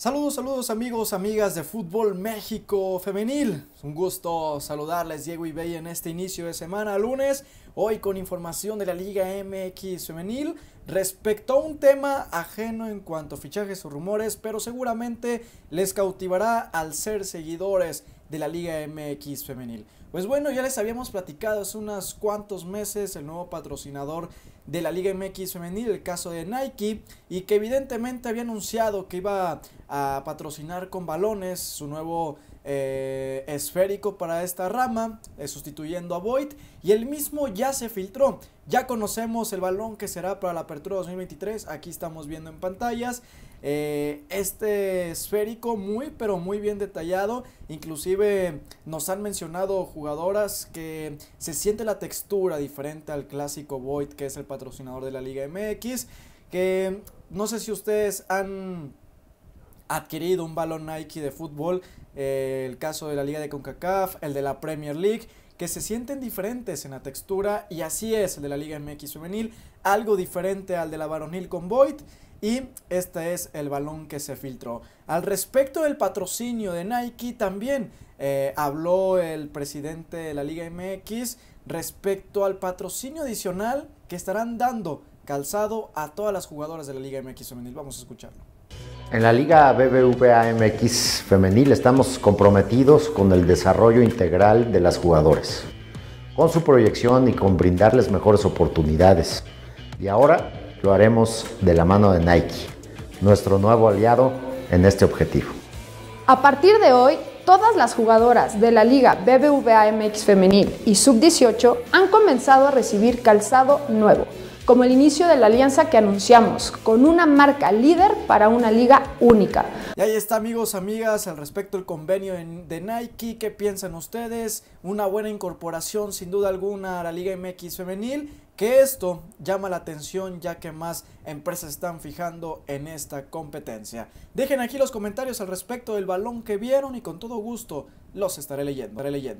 Saludos, saludos amigos, amigas de Fútbol México Femenil. Es un gusto saludarles Diego y Bey en este inicio de semana, lunes hoy con información de la Liga MX Femenil respecto a un tema ajeno en cuanto a fichajes o rumores, pero seguramente les cautivará al ser seguidores de la Liga MX Femenil. Pues bueno, ya les habíamos platicado hace unos cuantos meses el nuevo patrocinador de la Liga MX Femenil, el caso de Nike, y que evidentemente había anunciado que iba a patrocinar con balones su nuevo eh, esférico para esta rama, eh, sustituyendo a Void. Y el mismo ya se filtró. Ya conocemos el balón que será para la apertura 2023. Aquí estamos viendo en pantallas. Eh, este esférico muy pero muy bien detallado inclusive nos han mencionado jugadoras que se siente la textura diferente al clásico Void que es el patrocinador de la Liga MX que no sé si ustedes han adquirido un balón Nike de fútbol, eh, el caso de la Liga de CONCACAF, el de la Premier League, que se sienten diferentes en la textura y así es el de la Liga MX Juvenil, algo diferente al de la varonil con y este es el balón que se filtró. Al respecto del patrocinio de Nike también eh, habló el presidente de la Liga MX respecto al patrocinio adicional que estarán dando Calzado a todas las jugadoras de la Liga MX Femenil. Vamos a escucharlo. En la Liga BBVA MX Femenil estamos comprometidos con el desarrollo integral de las jugadoras, con su proyección y con brindarles mejores oportunidades. Y ahora lo haremos de la mano de Nike, nuestro nuevo aliado en este objetivo. A partir de hoy, todas las jugadoras de la Liga BBVA MX Femenil y Sub-18 han comenzado a recibir calzado nuevo como el inicio de la alianza que anunciamos, con una marca líder para una liga única. Y ahí está amigos, amigas, al respecto del convenio de Nike, ¿qué piensan ustedes? Una buena incorporación sin duda alguna a la Liga MX femenil, que esto llama la atención ya que más empresas están fijando en esta competencia. Dejen aquí los comentarios al respecto del balón que vieron y con todo gusto los estaré leyendo. Estaré leyendo.